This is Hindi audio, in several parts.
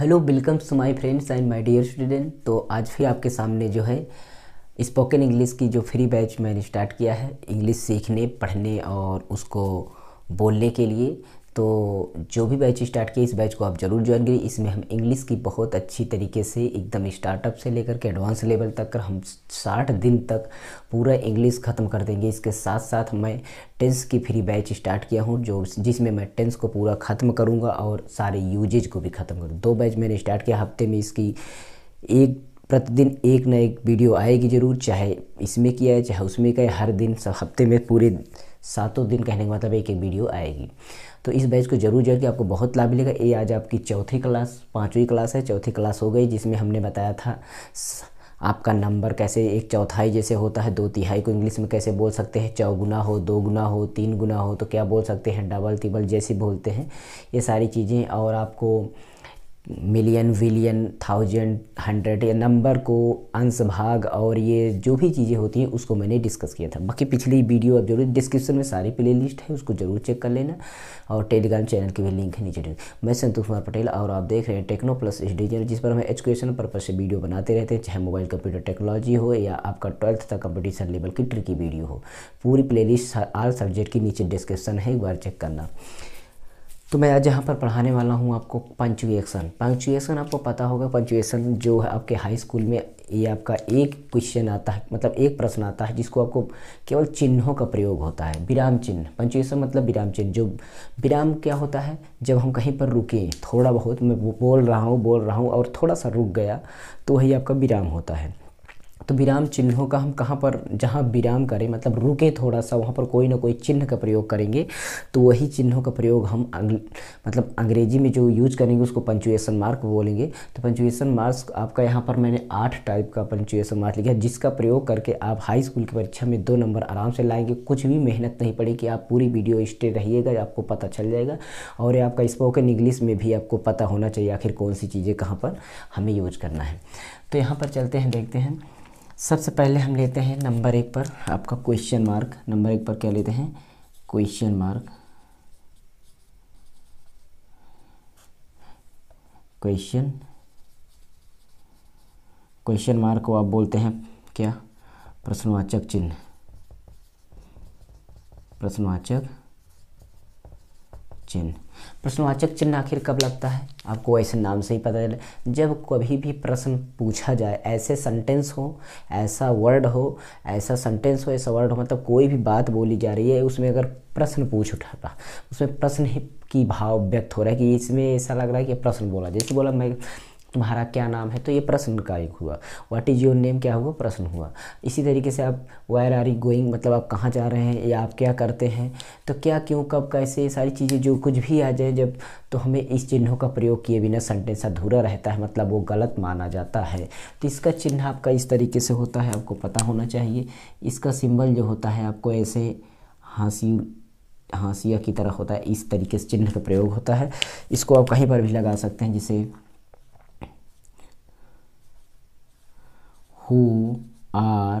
hello welcomes my friends and my dear student तो आज फिर आपके सामने जो है स्पोकन इंग्लिश की जो फ्री बैच मैंने स्टार्ट किया है इंग्लिश सीखने पढ़ने और उसको बोलने के लिए तो जो भी बैच स्टार्ट किया इस बैच को आप ज़रूर ज्वाइन करिए इसमें हम इंग्लिश की बहुत अच्छी तरीके से एकदम स्टार्टअप से लेकर के एडवांस लेवल तक कर हम साठ दिन तक पूरा इंग्लिश ख़त्म कर देंगे इसके साथ साथ मैं टेंस की फ्री बैच स्टार्ट किया हूँ जो जिसमें मैं टेंस को पूरा ख़त्म करूँगा और सारे यूजेज को भी ख़त्म करूँ दो बैच मैंने स्टार्ट किया हफ्ते में इसकी एक प्रतिदिन एक ना एक वीडियो आएगी ज़रूर चाहे इसमें किया है चाहे उसमें किया है हर दिन सब हफ्ते में पूरे सातों दिन कहने का मतलब एक एक वीडियो आएगी तो इस बैच को जरूर जोड़ के आपको बहुत लाभ मिलेगा ये आज आपकी चौथी क्लास पाँचवीं क्लास है चौथी क्लास हो गई जिसमें हमने बताया था आपका नंबर कैसे एक चौथाई जैसे होता है दो तिहाई को इंग्लिश में कैसे बोल सकते हैं चौगुना हो दो गुना हो तीन गुना हो तो क्या बोल सकते हैं डबल तिबल जैसे बोलते हैं ये सारी चीज़ें और आपको मिलियन विलियन थाउजेंड हंड्रेड या नंबर को अंश भाग और ये जो भी चीज़ें होती हैं उसको मैंने डिस्कस किया था बाकी पिछली वीडियो अब जरूर डिस्क्रिप्शन में सारी प्ले लिस्ट है उसको जरूर चेक कर लेना और टेलीग्राम चैनल की भी लिंक है नीचे मैं संतोष कुमार पटेल और आप देख रहे हैं टेक्नो प्लस डिजन जिस पर हम एजुकेशन पर्पज से वीडियो बनाते रहते हैं चाहे मोबाइल कंप्यूटर टेक्नोलॉजी हो या आपका ट्वेल्थ तक कंपटीशन लेवल की ट्रिकी वीडियो हो पूरी प्ले लिस्ट आल सब्जेक्ट की नीचे डिस्क्रिप्शन है एक बार चेक करना तो मैं आज यहाँ पर पढ़ाने वाला हूँ आपको पंचुएसन पंचुएसन आपको पता होगा पंचुएसन जो है आपके हाई स्कूल में ये आपका एक क्वेश्चन आता है मतलब एक प्रश्न आता है जिसको आपको केवल चिन्हों का प्रयोग होता है विराम चिन्ह पंचुएसन मतलब विराम चिन्ह जो विराम क्या होता है जब हम कहीं पर रुकें थोड़ा बहुत मैं बोल रहा हूँ बोल रहा हूँ और थोड़ा सा रुक गया तो वही आपका विराम होता है तो विराम चिन्हों का हम कहाँ पर जहाँ विराम करें मतलब रुके थोड़ा सा वहाँ पर कोई ना कोई चिन्ह का प्रयोग करेंगे तो वही चिन्हों का प्रयोग हम अंग, मतलब अंग्रेजी में जो यूज करेंगे उसको पंचुएसन मार्क बोलेंगे तो पंचुएसन मार्क्स आपका यहाँ पर मैंने आठ टाइप का पंचुएसन मार्क लिखा है जिसका प्रयोग करके आप हाई स्कूल की परीक्षा में दो नंबर आराम से लाएंगे कुछ भी मेहनत नहीं पड़ेगी आप पूरी वीडियो स्टे रहिएगा आपको पता चल जाएगा और ये आपका स्पोकन इंग्लिश में भी आपको पता होना चाहिए आखिर कौन सी चीज़ें कहाँ पर हमें यूज करना है तो यहाँ पर चलते हैं देखते हैं सबसे पहले हम लेते हैं नंबर एक पर आपका क्वेश्चन मार्क नंबर एक पर क्या लेते हैं question mark question question mark को आप बोलते हैं क्या प्रश्नवाचक चिन्ह प्रश्नवाचक चिन्ह प्रश्नवाचक चिन्ह आखिर कब लगता है आपको ऐसे नाम से ही पता चले जब कभी भी प्रश्न पूछा जाए ऐसे सेंटेंस हो ऐसा वर्ड हो ऐसा सेंटेंस हो ऐसा वर्ड हो मतलब कोई भी बात बोली जा रही है उसमें अगर प्रश्न पूछ उठाता उसमें प्रश्न ही की भाव व्यक्त हो रहा है कि इसमें ऐसा लग रहा है कि प्रश्न बोला जैसे बोला मैं तुम्हारा क्या नाम है तो ये प्रश्न का एक हुआ व्हाट इज़ योर नेम क्या हुआ प्रश्न हुआ इसी तरीके से आप वायर आर यू गोइंग मतलब आप कहाँ जा रहे हैं या आप क्या करते हैं तो क्या क्यों कब कैसे सारी चीज़ें जो कुछ भी आ जाए जब तो हमें इस चिन्हों का प्रयोग किए बिना सेंटेंस अधूरा रहता है मतलब वो गलत माना जाता है तो इसका चिन्ह आपका इस तरीके से होता है आपको पता होना चाहिए इसका सिंबल जो होता है आपको ऐसे हंसी हाँसिया की तरह होता है इस तरीके से चिन्ह का प्रयोग होता है इसको आप कहीं पर भी लगा सकते हैं जिसे who are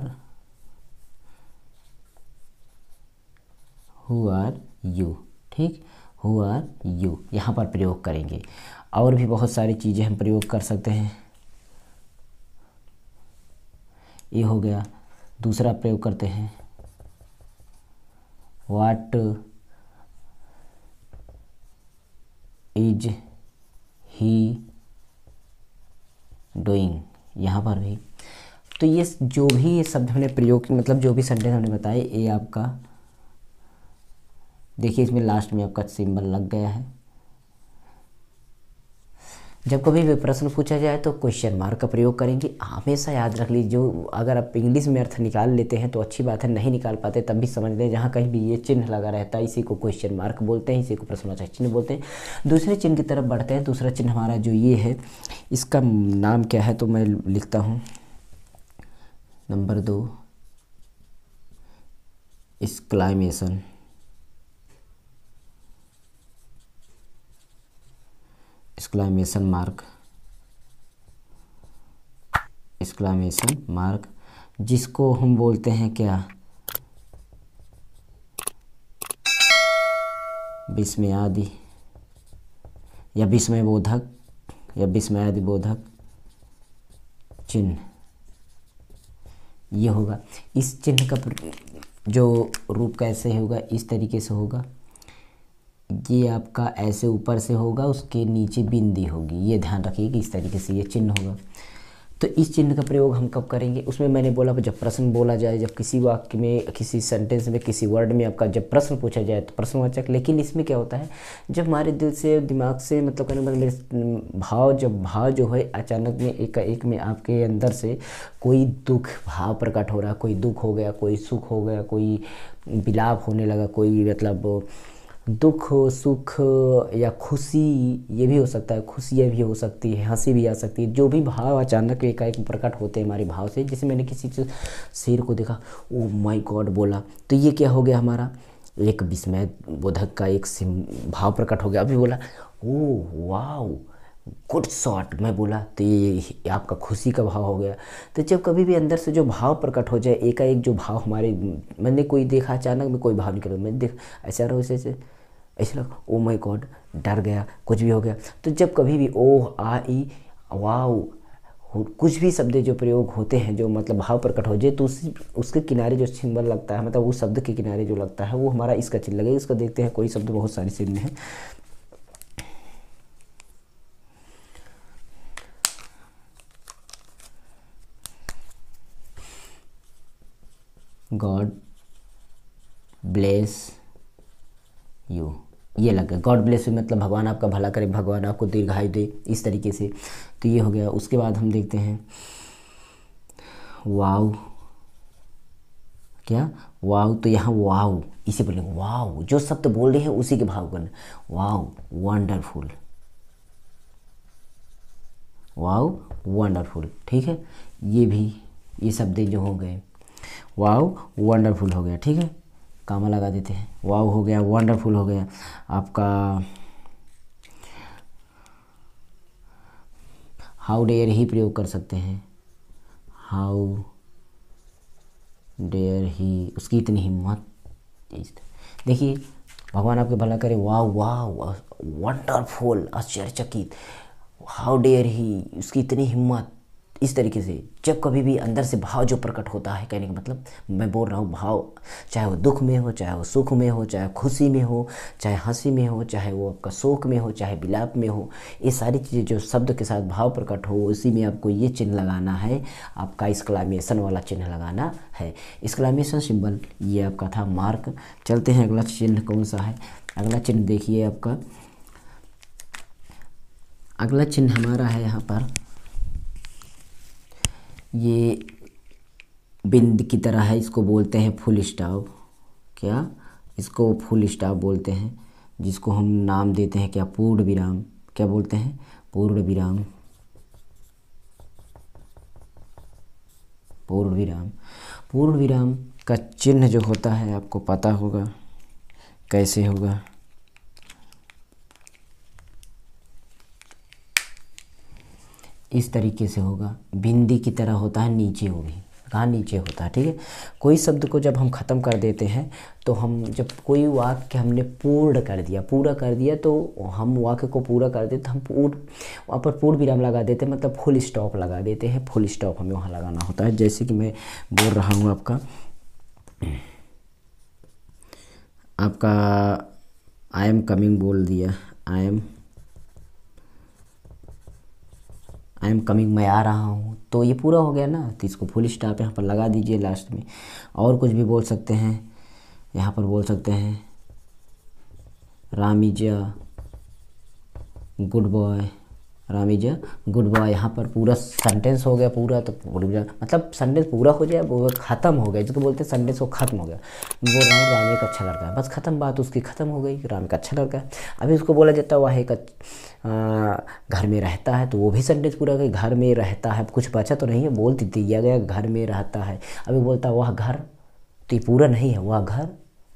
who are you ठीक हु आर यू यहाँ पर प्रयोग करेंगे और भी बहुत सारी चीज़ें हम प्रयोग कर सकते हैं ये हो गया दूसरा प्रयोग करते हैं वाट इज ही डूइंग यहाँ पर भी तो ये जो भी शब्द हमने प्रयोग मतलब जो भी सेंटेंस हमने बताए ये आपका देखिए इसमें लास्ट में आपका सिंबल लग गया है जब कभी भी प्रश्न पूछा जाए तो क्वेश्चन मार्क का प्रयोग करेंगे हमेशा याद रख लीजिए जो अगर आप इंग्लिश में अर्थ निकाल लेते हैं तो अच्छी बात है नहीं निकाल पाते तब भी समझ लें जहाँ कहीं भी ये चिन्ह लगा रहता है इसी को क्वेश्चन मार्क बोलते हैं इसी को प्रश्नवाचक चिन्ह बोलते हैं दूसरे चिन्ह की तरफ बढ़ते हैं दूसरा चिन्ह हमारा जो ये है इसका नाम क्या है तो मैं लिखता हूँ नंबर दो exclamation exclamation mark exclamation mark जिसको हम बोलते हैं क्या विस्मय आदि या विस्मय बोधक या विस्मय आदि बोधक चिन्ह ये होगा इस चिन्ह का जो रूप कैसे होगा इस तरीके से होगा ये आपका ऐसे ऊपर से होगा उसके नीचे बिंदी होगी ये ध्यान रखिए कि इस तरीके से ये चिन्ह होगा तो इस चिन्ह का प्रयोग हम कब करेंगे उसमें मैंने बोला जब प्रश्न बोला जाए जब किसी वाक्य में किसी सेंटेंस में किसी वर्ड में आपका जब प्रश्न पूछा जाए तो प्रश्नवाचक लेकिन इसमें क्या होता है जब हमारे दिल से दिमाग से मतलब कहने मतलब मेरे भाव जब भाव जो है अचानक में एक एक में आपके अंदर से कोई दुख भाव प्रकट हो रहा कोई दुख हो गया कोई सुख हो गया कोई विलाप होने लगा कोई मतलब दुख सुख या खुशी ये भी हो सकता है खुशी ये भी हो सकती है हंसी भी आ सकती है जो भी भाव अचानक एक एक प्रकट होते हैं हमारे भाव से जैसे मैंने किसी शेर को देखा ओ माय गॉड बोला तो ये क्या हो गया हमारा एक विस्मय बोधक का एक भाव प्रकट हो गया अभी बोला ओ वाह गुड शॉट मैं बोला तो ये आपका खुशी का भाव हो गया तो जब कभी भी अंदर से जो भाव प्रकट हो जाए एकाएक जो भाव हमारे मैंने कोई देखा अचानक में कोई भाव निकल मैंने देख ऐसा रहो ऐसे ऐसे ऐसे लगा ओ माई गॉड डर गया कुछ भी हो गया तो जब कभी भी ओह आ ई वाओ कुछ भी शब्द जो प्रयोग होते हैं जो मतलब भाव प्रकट हो जाए तो उस उसके किनारे जो सिंबल लगता है मतलब उस शब्द के किनारे जो लगता है वो हमारा इसका चिन्ह लगेगा इसको देखते हैं कोई शब्द बहुत सारे चिन्ह हैं गॉड ब्लेस यू ये लग गया गॉड ब्लेस यू मतलब भगवान आपका भला करे भगवान आपको दीर्घायु दे इस तरीके से तो ये हो गया उसके बाद हम देखते हैं वाव क्या वाव तो यहाँ वाव इसे बोलेंगे वाव जो शब्द तो बोल रहे हैं उसी के भाव कर वाव वंडरफुल वाव वंडरफुल ठीक है ये भी ये शब्द जो हो गए वाव वंडरफुल हो गया ठीक है कामा लगा देते हैं वाव हो गया वंडरफुल हो गया आपका हाउ डेयर ही प्रयोग कर सकते हैं हाउ डेयर ही उसकी इतनी हिम्मत देखिए भगवान आपके भला करे वाह वाह वंडरफुल आश्चर्यचकित हाउ डेयर ही उसकी इतनी हिम्मत इस तरीके से जब कभी भी अंदर से भाव जो प्रकट होता है कहने का मतलब मैं बोल रहा हूँ भाव चाहे वो दुख में हो चाहे वो सुख में हो चाहे खुशी में हो चाहे हंसी में हो चाहे वो आपका शोक में हो चाहे विलाप में हो ये सारी चीज़ें जो शब्द के साथ भाव प्रकट हो उसी में आपको ये चिन्ह लगाना है आपका इसक्लामेशन वाला चिन्ह लगाना है इसक्लामेशन सिंबल ये आपका था मार्क चलते हैं अगला चिन्ह कौन सा है अगला चिन्ह देखिए आपका अगला चिन्ह हमारा है यहाँ पर ये बिंद की तरह है इसको बोलते हैं फुल स्टाव क्या इसको फुल स्टाव बोलते हैं जिसको हम नाम देते हैं क्या पूर्ण विराम क्या बोलते हैं पूर्ण विराम पूर्ण विराम पूर्ण विराम का चिन्ह जो होता है आपको पता होगा कैसे होगा इस तरीके से होगा बिंदी की तरह होता है नीचे वो भी कहाँ नीचे होता है ठीक है कोई शब्द को जब हम ख़त्म कर देते हैं तो हम जब कोई वाक्य हमने पूर्ण कर दिया पूरा कर दिया तो हम वाक्य को पूरा कर देते तो हम पूर्ण वहाँ पर पूर्ण विराम लगा देते हैं मतलब फुल स्टॉप लगा देते हैं फुल स्टॉप हमें वहाँ लगाना होता है जैसे कि मैं बोल रहा हूँ आपका आपका आई एम कमिंग बोल दिया I am I am coming मैं आ रहा हूँ तो ये पूरा हो गया ना तो इसको फुल स्टॉप यहाँ पर लगा दीजिए लास्ट में और कुछ भी बोल सकते हैं यहाँ पर बोल सकते हैं Ram is a good boy Ram is a good boy यहाँ पर पूरा सेंटेंस हो गया पूरा तो पूरा मतलब सेंटेंस पूरा हो जाए वो ख़त्म हो गया जिसको बोलते हैं सेंटेंस वो ख़त्म हो गया वो राम राम एक अच्छा लड़का है बस ख़त्म बात उसकी ख़त्म हो गई राम एक अच्छा लड़का है अभी उसको बोला जाता है वह एक घर में रहता है तो वो भी सेंटेंस पूरा गया घर में रहता है कुछ बचा तो नहीं है बोल दिया गया घर में रहता है अभी बोलता वह घर तो ये पूरा नहीं है वह घर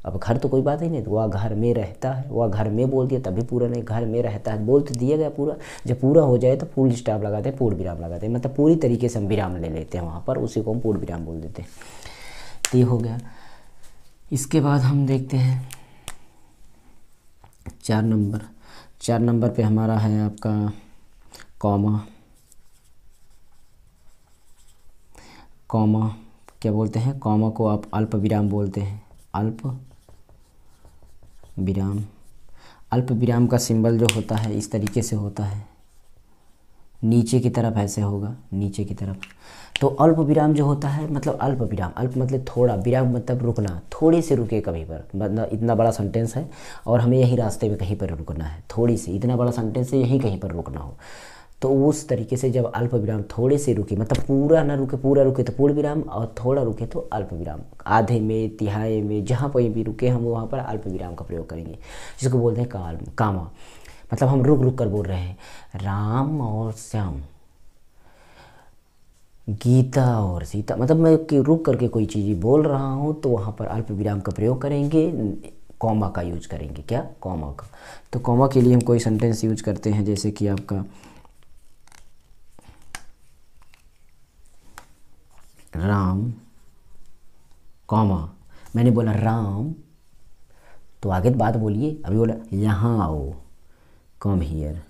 अब घर तो कोई बात ही नहीं तो वह घर में रहता है वह घर में बोल दिया तभी पूरा नहीं घर में रहता है बोल तो दिया गया पूरा जब पूरा हो जाए तो फुल स्टाप लगाते हैं पूर्ण विराम लगाते हैं मतलब पूरी तरीके से हम विराम ले लेते हैं वहाँ पर उसी को हम पूर्ण विराम बोल देते हैं तो ये हो गया इसके बाद हम देखते हैं चार नंबर चार नंबर पर हमारा है आपका कॉमा कॉमा क्या बोलते हैं कॉमा को आप अल्प विराम बोलते हैं अल्प विराम अल्प विराम का सिंबल जो होता है इस तरीके से होता है नीचे की तरफ ऐसे होगा नीचे की तरफ तो अल्प विराम जो होता है मतलब अल्प विराम अल्प मतलब थोड़ा विराम मतलब रुकना थोड़े से रुके कहीं पर मतलब इतना बड़ा सेंटेंस है और हमें यहीं रास्ते में कहीं पर रुकना है थोड़ी सी इतना बड़ा सेंटेंस है यहीं कहीं पर रुकना हो तो उस तरीके से जब अल्प विराम थोड़े से रुके मतलब पूरा ना रुके पूरा रुके तो पूर्ण विराम और थोड़ा रुके तो अल्प विराम आधे में तिहाई में जहाँ पर भी रुके हम वहाँ पर अल्प विराम का प्रयोग करेंगे जिसको बोलते हैं काल कामा मतलब हम रुक रुक कर बोल रहे हैं राम और श्याम गीता और सीता मतलब मैं कि रुक करके कोई चीज़ बोल रहा हूँ तो वहाँ पर अल्प विराम का प्रयोग करेंगे कॉमा का यूज करेंगे क्या कॉमा का तो कॉमा के लिए हम कोई सेंटेंस यूज करते हैं जैसे कि आपका राम कॉमा मैंने बोला राम तो आगे तो बात बोलिए अभी बोला यहाँ आओ कम हियर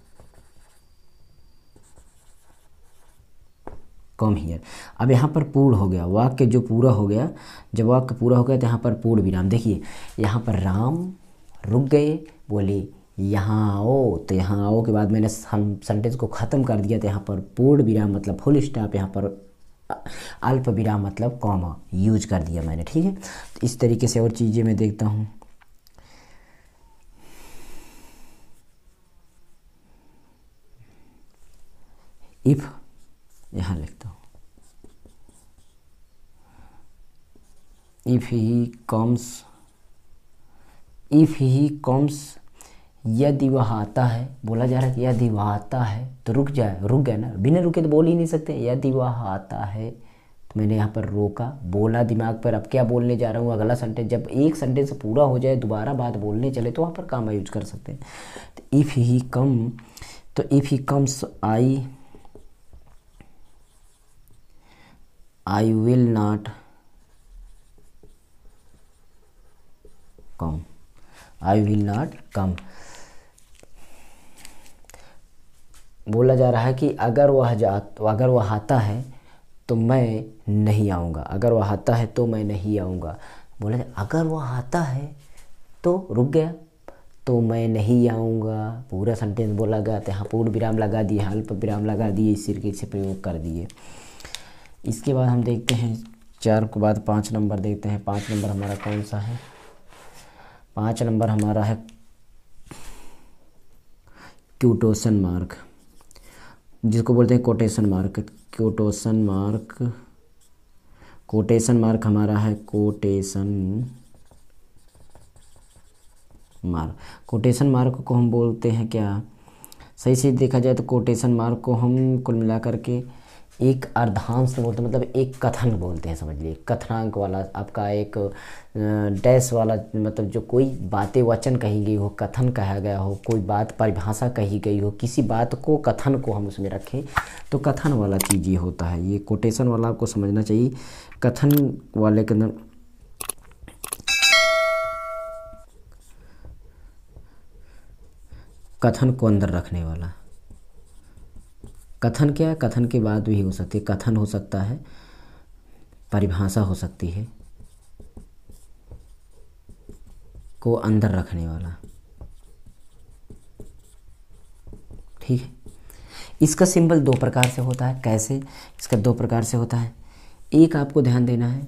कम हियर अब यहाँ पर पूर्ण हो गया वाक्य जो पूरा हो गया जब वाक्य पूरा हो गया तो यहाँ पर पूर्ण विराम देखिए यहाँ पर राम रुक गए बोले यहाँ आओ तो यहाँ आओ के बाद मैंने हम सेंटेंस को ख़त्म कर दिया तो यहाँ पर पूर्ण विराम मतलब फुल स्टॉप यहाँ पर अल्प विराम मतलब कॉमा यूज कर दिया मैंने ठीक है तो इस तरीके से और चीज़ें मैं देखता हूँ इफ यहाँ लिखता हूँ if he comes if he comes यदि वह आता है बोला जा रहा है कि यदि वह आता है तो रुक जाए रुक गया ना बिना रुके तो बोल ही नहीं सकते यदि वह आता है तो मैंने यहाँ पर रोका बोला दिमाग पर अब क्या बोलने जा रहा हूँ अगला सेंटेंस जब एक सेंटेंस पूरा हो जाए दोबारा बात बोलने चले तो वहाँ पर काम यूज कर सकते हैं तो इफ़ ही कम तो if he comes I I will not come I will not come बोला जा रहा है कि अगर वह जा अगर वह आता है तो मैं नहीं आऊँगा अगर वह आता है तो मैं नहीं आऊँगा बोला अगर वह आता है तो रुक गया तो मैं नहीं आऊँगा पूरा सेंटेंस बोला गया तो यहाँ पूर्ण विराम लगा दिए अल्प विराम लगा दिए इस तरीके से प्रयोग कर दिए इसके बाद हम देखते हैं चार के बाद पाँच नंबर देखते हैं पाँच नंबर हमारा कौन सा है पाँच नंबर हमारा है क्यूटोसन मार्ग जिसको बोलते हैं quotation mark quotation mark quotation mark हमारा है कोटेशन मार्क कोटेशन मार्क को हम बोलते हैं क्या सही से देखा जाए तो कोटेशन मार्क को हम कुल मिलाकर के एक अर्धांश बोलते हैं मतलब एक कथन बोलते हैं समझ लीजिए कथनांक वाला आपका एक डैश वाला मतलब जो कोई बातें वचन कही गई हो कथन कहा गया हो कोई बात परिभाषा कही गई हो किसी बात को कथन को हम उसमें रखें तो कथन वाला चीज़ ये होता है ये कोटेशन वाला आपको समझना चाहिए कथन वाले के अंदर कथन को अंदर रखने वाला कथन क्या है कथन के बाद भी हो सकती है कथन हो सकता है परिभाषा हो सकती है को अंदर रखने वाला ठीक है इसका सिंबल दो प्रकार से होता है कैसे इसका दो प्रकार से होता है एक आपको ध्यान देना है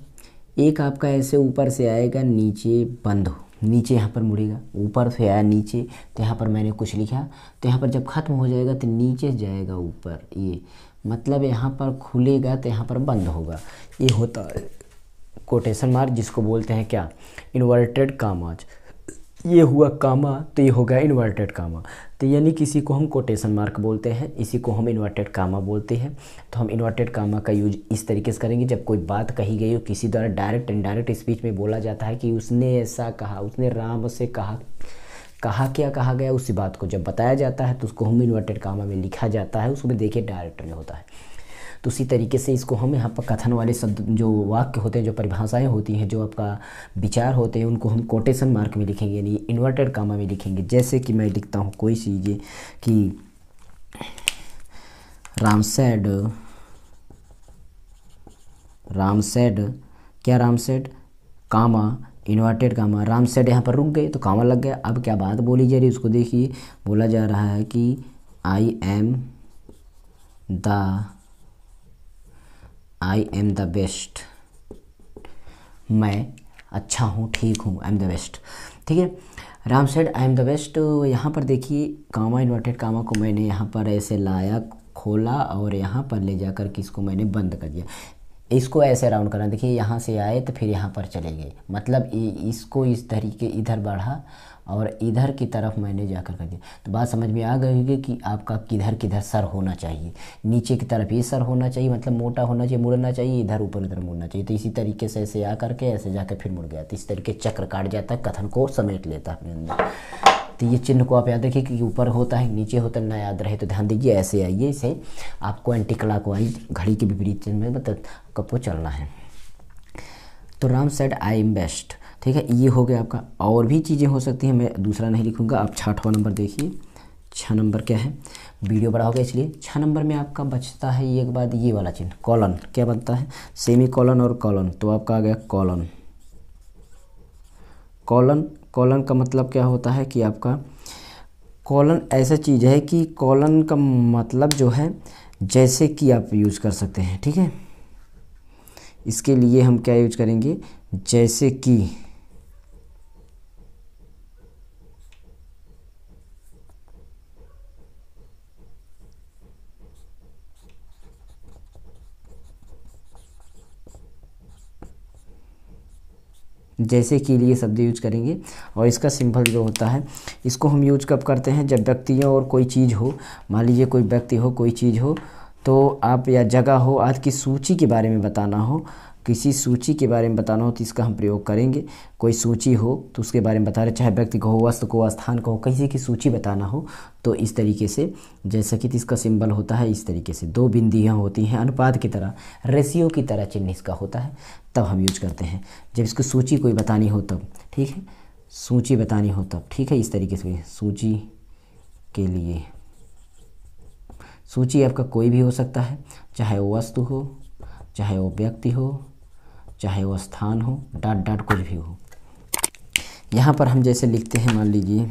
एक आपका ऐसे ऊपर से आएगा नीचे बंद हो नीचे यहाँ पर मुड़ेगा ऊपर से आया नीचे तो यहाँ पर मैंने कुछ लिखा तो यहाँ पर जब ख़त्म हो जाएगा तो नीचे जाएगा ऊपर ये मतलब यहाँ पर खुलेगा तो यहाँ पर बंद होगा ये होता है कोटेशन मार्क जिसको बोलते हैं क्या इन्वर्टेड कामाज ये हुआ कामा तो ये हो गया इन्वर्टेड कामा तो यानी किसी को हम कोटेशन मार्क बोलते हैं इसी को हम इन्वर्टेड कामा बोलते हैं तो हम इन्वर्टेड कामा का यूज इस तरीके से करेंगे जब कोई बात कही गई हो किसी द्वारा डायरेक्ट इनडायरेक्ट स्पीच में बोला जाता है कि उसने ऐसा कहा उसने राम से कहा कहा क्या कहा गया उसी बात को जब बताया जाता है तो उसको हम इन्वर्टेड कामा में लिखा जाता है उसमें देखिए डायरेक्ट में होता है तो उसी तरीके से इसको हम यहाँ पर कथन वाले शब्द जो वाक्य होते हैं जो परिभाषाएँ होती हैं जो आपका विचार होते हैं उनको हम कोटेशन मार्क में लिखेंगे यानी इन्वर्टेड कामा में लिखेंगे जैसे कि मैं लिखता हूँ कोई चीज कि राम सेड राम सेड क्या Ram said comma inverted comma Ram said यहाँ पर रुक गए तो कामा लग गया अब क्या बात बोली जा रही उसको देखिए बोला जा रहा है कि I am the I am the best मैं अच्छा हूँ ठीक हूँ आई एम द बेस्ट ठीक है Ram said I am the best यहाँ पर देखिए कामा इन्वर्टेड कामा को मैंने यहाँ पर ऐसे लाया खोला और यहाँ पर ले जाकर कि इसको मैंने बंद कर दिया इसको ऐसे राउंड करना देखिए यहाँ से आए तो फिर यहाँ पर चले गए मतलब इसको इस तरीके इधर बढ़ा और इधर की तरफ मैंने जाकर कर दिया तो बात समझ में आ गई कि आपका किधर किधर सर होना चाहिए नीचे की तरफ ये सर होना चाहिए मतलब मोटा होना चाहिए मुड़ना चाहिए इधर ऊपर उधर मुड़ना चाहिए तो इसी तरीके से ऐसे आ करके ऐसे जाकर फिर मुड़ गया तो इस तरीके चक्र काट जाता है कथन को समेट लेता है अपने अंदर तो ये चिन्ह को आप याद रखिए कि ऊपर होता है नीचे होता है ना याद रहे तो ध्यान दीजिए ऐसे आइए इसे आपको एंटी क्लाकवाइज घड़ी के विपरीत चिन्ह में मतलब को चलना है तो Ram said I am best ठीक है ये हो गया आपका और भी चीज़ें हो सकती हैं मैं दूसरा नहीं लिखूँगा आप छठवा नंबर देखिए छः नंबर क्या है वीडियो बड़ा हो गया इसलिए छः नंबर में आपका बचता है ये बात बाद ये वाला चिन्ह कॉलन क्या बनता है सेमी कॉलन और कॉलन तो आपका आ गया कॉलन कॉलन कॉलन का मतलब क्या होता है कि आपका कॉलन ऐसा चीज़ है कि कॉलन का मतलब जो है जैसे कि आप यूज़ कर सकते हैं ठीक है इसके लिए हम क्या यूज करेंगे जैसे कि जैसे के लिए शब्द यूज करेंगे और इसका सिंबल जो होता है इसको हम यूज कब करते हैं जब व्यक्तियों और कोई चीज़ हो मान लीजिए कोई व्यक्ति हो कोई चीज़ हो तो आप या जगह हो आज की सूची के बारे में बताना हो किसी सूची के बारे में बताना हो तो इसका हम प्रयोग करेंगे कोई सूची हो तो उसके बारे में बता रहे चाहे व्यक्ति को हो वस्तु को स्थान को हो किसी की सूची बताना हो तो इस तरीके से जैसा कि इसका सिंबल होता है इस तरीके से दो बिंदियाँ होती हैं अनुपात की तरह रेशियो की तरह चिन्ह इसका होता है तब हम यूज करते हैं जब इसको सूची कोई बतानी हो तब ठीक है सूची बतानी हो तब ठीक है इस तरीके से सूची के लिए सूची आपका कोई भी हो सकता है चाहे वो वस्तु हो चाहे वो व्यक्ति हो चाहे वो स्थान हो डॉट डॉट कुछ भी हो यहाँ पर हम जैसे लिखते हैं मान लीजिए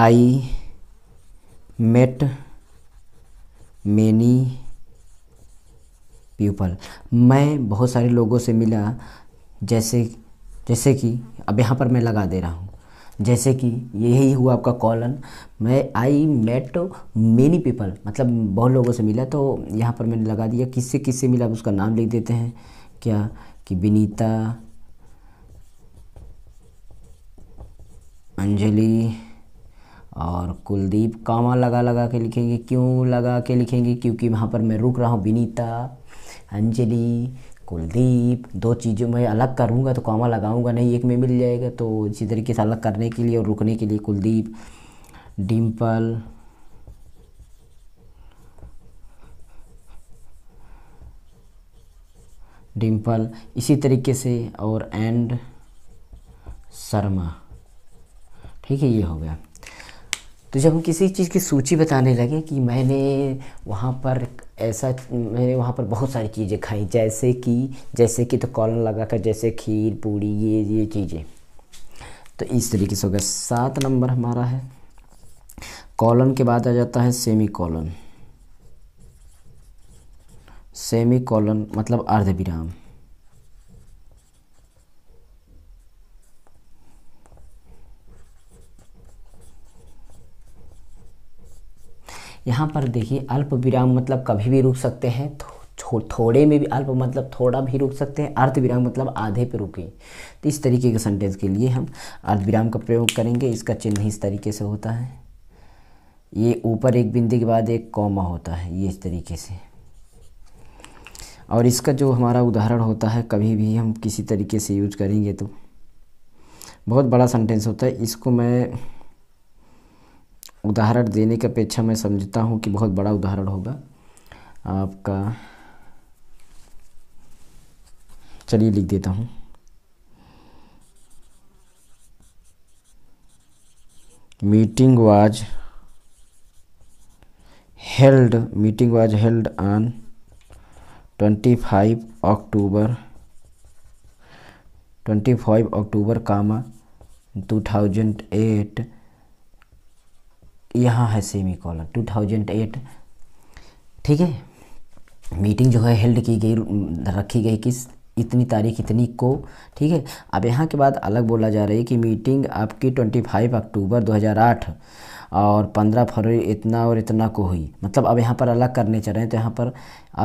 आई मेट मैनी पीपल मैं बहुत सारे लोगों से मिला जैसे जैसे कि अब यहाँ पर मैं लगा दे रहा हूँ जैसे कि यही हुआ आपका कॉलन मैं आई मेट मेनी पीपल मतलब बहुत लोगों से मिला तो यहाँ पर मैंने लगा दिया किससे किससे मिला उसका नाम लिख देते हैं क्या कि विनीता अंजलि और कुलदीप कामा लगा लगा के लिखेंगे क्यों लगा के लिखेंगे क्योंकि वहाँ पर मैं रुक रहा हूँ विनीता अंजलि कुलदीप दो चीज़ों में अलग करूँगा तो कॉमा लगाऊँगा नहीं एक में मिल जाएगा तो इसी तरीके से अलग करने के लिए और रुकने के लिए कुलदीप डिम्पल डिम्पल इसी तरीके से और एंड शर्मा ठीक है ये हो गया तो जब हम किसी चीज़ की सूची बताने लगे कि मैंने वहाँ पर ऐसा मैंने वहाँ पर बहुत सारी चीज़ें खाई जैसे कि जैसे कि तो कॉलन लगा कर जैसे खीर पूड़ी ये ये चीज़ें तो इस तरीके से हो गया सात नंबर हमारा है कॉलन के बाद आ जाता है सेमी कॉलन सेमी कॉलन मतलब अर्ध विराम यहाँ पर देखिए अल्प विराम मतलब कभी भी रुक सकते हैं थो, थोड़े में भी अल्प मतलब थोड़ा भी रुक सकते हैं अर्थ विराम मतलब आधे पे रुके तो इस तरीके के सेंटेंस के लिए हम अर्थ विराम का प्रयोग करेंगे इसका चिन्ह इस तरीके से होता है ये ऊपर एक बिंदी के बाद एक कॉमा होता है ये इस तरीके से और इसका जो हमारा उदाहरण होता है कभी भी हम किसी तरीके से यूज करेंगे तो बहुत बड़ा सेंटेंस होता है इसको मैं उदाहरण देने की अपेक्षा मैं समझता हूँ कि बहुत बड़ा उदाहरण होगा आपका चलिए लिख देता हूँ meeting was held meeting was held on twenty 25 October five October comma two thousand eight यहाँ है semicolon two thousand eight ठीक है मीटिंग जो है हेल्ड की गई रखी गई किस इतनी तारीख इतनी को ठीक है अब यहाँ के बाद अलग बोला जा रहा है कि मीटिंग आपकी 25 अक्टूबर 2008 और 15 फरवरी इतना और इतना को हुई मतलब अब यहाँ पर अलग करने चल रहे हैं तो यहाँ पर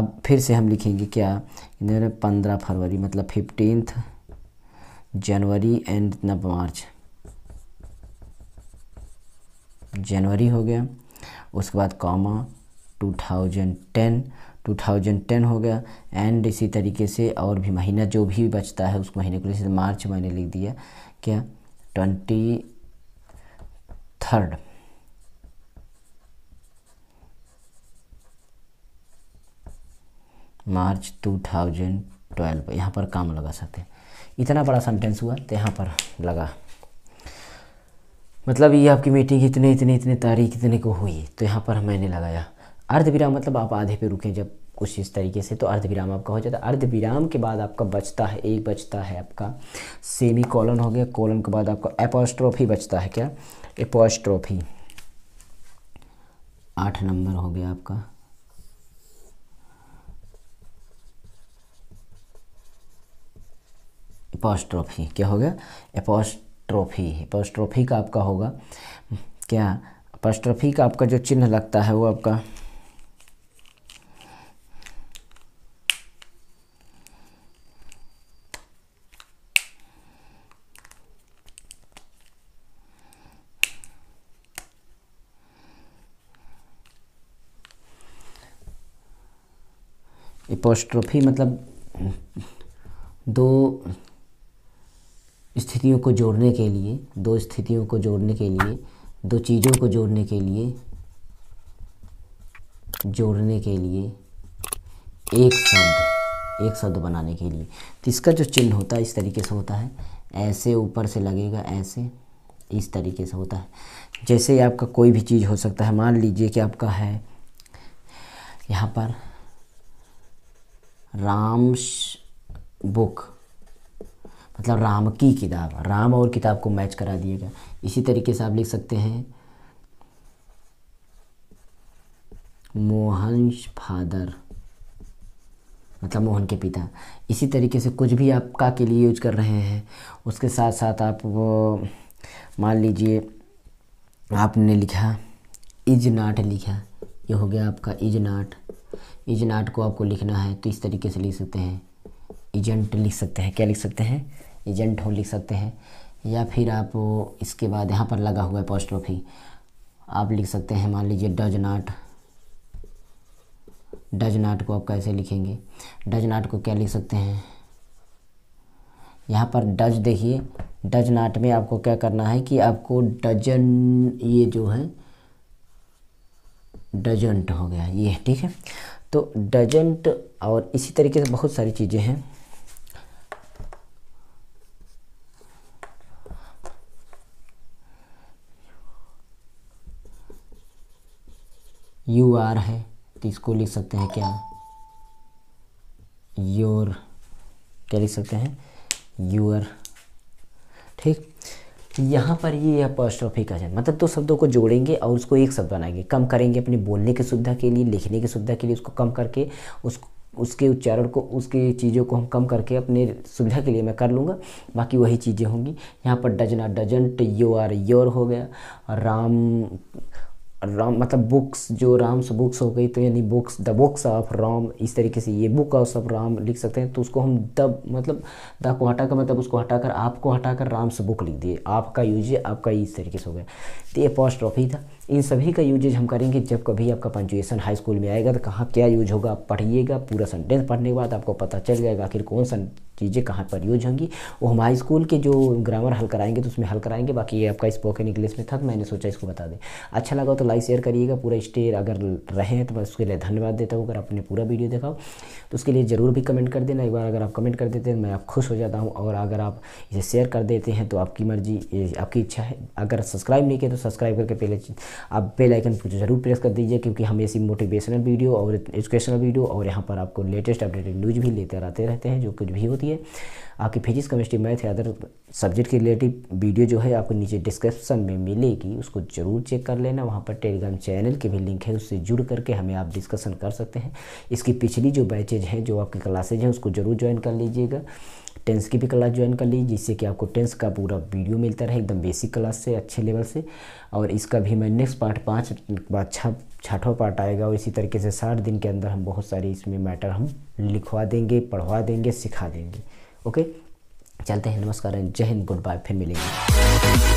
अब फिर से हम लिखेंगे क्या पंद्रह फरवरी मतलब फिफ्टीन जनवरी एंड इतना मार्च जनवरी हो गया उसके बाद कॉमा 2010 2010 हो गया एंड इसी तरीके से और भी महीना जो भी बचता है उस महीने को जैसे मार्च मैंने लिख दिया क्या ट्वेंटी थर्ड मार्च 2012 यहाँ पर काम लगा सकते हैं इतना बड़ा सेंटेंस हुआ तो यहाँ पर लगा मतलब ये आपकी मीटिंग इतने इतने इतने तारीख इतने को हुई तो यहाँ पर मैंने लगाया अर्ध विराम मतलब आप आधे पे रुकें जब कुछ इस तरीके से तो अर्ध विराम आपका हो जाता है अर्ध विराम के बाद आपका बचता है एक बचता है आपका सेमी कॉलन हो गया कॉलन के बाद आपका एपोस्ट्रोफी बचता है क्या एपोस्ट्रोफी आठ नंबर हो गया आपका एपोस्ट्रोफी क्या हो गया एपोस्ट ट्रॉफी पस ट्रॉफी का आपका होगा क्या पस का आपका जो चिन्ह लगता है वो आपका इपोस्ट्रोफी मतलब दो स्थितियों को जोड़ने के लिए दो स्थितियों को जोड़ने के लिए दो चीज़ों को जोड़ने के लिए जोड़ने के लिए एक शब्द एक शब्द बनाने के लिए तो इसका जो चिन्ह होता है इस तरीके से होता है ऐसे ऊपर से लगेगा ऐसे इस तरीके से होता है जैसे आपका कोई भी चीज़ हो सकता है मान लीजिए कि आपका है यहाँ पर राम बुक मतलब राम की किताब राम और किताब को मैच करा दिएगा इसी तरीके से आप लिख सकते हैं मोहनश फादर मतलब मोहन के पिता इसी तरीके से कुछ भी आप का के लिए यूज कर रहे हैं उसके साथ साथ आप वो मान लीजिए आपने लिखा इज नाट लिखा ये हो गया आपका इज नाट इज नाट को आपको लिखना है तो इस तरीके से लिख सकते हैं एजेंट लिख सकते हैं क्या लिख सकते हैं एजेंट हो लिख सकते हैं या फिर आप इसके बाद यहाँ पर लगा हुआ है पोस्ट्रोफी आप लिख सकते हैं मान लीजिए डज नाट डज नाट को आप कैसे लिखेंगे डज नाट को क्या लिख सकते हैं यहाँ पर डज देखिए डज नाट में आपको क्या करना है कि आपको डजन ये जो है डजेंट हो गया ये ठीक है तो डजेंट और इसी तरीके से बहुत सारी चीज़ें हैं यू आर है तो इसको लिख सकते हैं क्या योर क्या लिख सकते हैं यूर ठीक यहाँ पर ये अपॉस्ट्रॉफी का है मतलब दो तो शब्दों को जोड़ेंगे और उसको एक शब्द बनाएंगे कम करेंगे अपनी बोलने की सुविधा के लिए लिखने की सुविधा के लिए उसको कम करके उस उसके उच्चारण को उसके चीज़ों को हम कम करके अपने सुविधा के लिए मैं कर लूँगा बाकी वही चीज़ें होंगी यहाँ पर डजना यू आर योर हो गया राम राम मतलब बुक्स जो राम्स बुक्स हो गई तो यानी books the books of Ram इस तरीके से ये बुक ऑफ सब राम लिख सकते हैं तो उसको हम द मतलब द को हटा कर मतलब उसको हटाकर आपको हटाकर राम्स बुक लिख दिए आपका यूजेज आपका इस तरीके से हो गया तो ये ऑफी था इन सभी का यूजेज हम करेंगे जब कभी आपका पंचुएसन हाई स्कूल में आएगा तो कहाँ क्या यूज होगा आप पढ़िएगा पूरा सेंटेंस पढ़ने के बाद आपको पता चल जाएगा आखिर कौन सा चीज़ें कहाँ पर यूज होंगी वो हम हाई स्कूल के जो ग्रामर हल कराएंगे तो उसमें हल कराएंगे बाकी ये आपका स्पोकन इंग्लिश में था तो मैंने सोचा इसको बता दें अच्छा लगा तो लाइक शेयर करिएगा पूरा स्टेयर अगर हैं तो मैं उसके लिए धन्यवाद देता हूँ अगर आपने पूरा वीडियो देखा तो उसके लिए ज़रूर भी कमेंट कर देना एक बार अगर आप कमेंट कर देते हैं मैं आप खुश हो जाता हूँ और अगर आप इसे शेयर कर देते हैं तो आपकी मर्जी आपकी इच्छा है अगर सब्सक्राइब नहीं किया तो सब्सक्राइब करके पहले आप बेलाइकन जरूर प्रेस कर दीजिए क्योंकि हम ऐसी मोटिवेशनल वीडियो और एजुकेशनल वीडियो और यहाँ पर आपको लेटेस्ट अपडेटेड न्यूज़ भी लेते रहते रहते हैं जो कुछ भी होती है होती है आपकी फिजिक्स केमिस्ट्री मैथ या अदर सब्जेक्ट के रिलेटिव वीडियो जो है आपको नीचे डिस्क्रिप्शन में मिलेगी उसको ज़रूर चेक कर लेना वहाँ पर टेलीग्राम चैनल की भी लिंक है उससे जुड़ करके हमें आप डिस्कशन कर सकते हैं इसकी पिछली जो बैचेज हैं जो आपकी क्लासेज हैं उसको ज़रूर ज्वाइन कर लीजिएगा टेंस की भी क्लास ज्वाइन कर लीजिए जिससे कि आपको टेंस का पूरा वीडियो मिलता रहे एकदम बेसिक क्लास से अच्छे लेवल से और इसका भी मैं नेक्स्ट पार्ट पाँच अच्छा छठों पार्ट आएगा और इसी तरीके से साठ दिन के अंदर हम बहुत सारी इसमें मैटर हम लिखवा देंगे पढ़वा देंगे सिखा देंगे ओके चलते हैं नमस्कार जय हिंद गुड बाय फिर मिलेंगे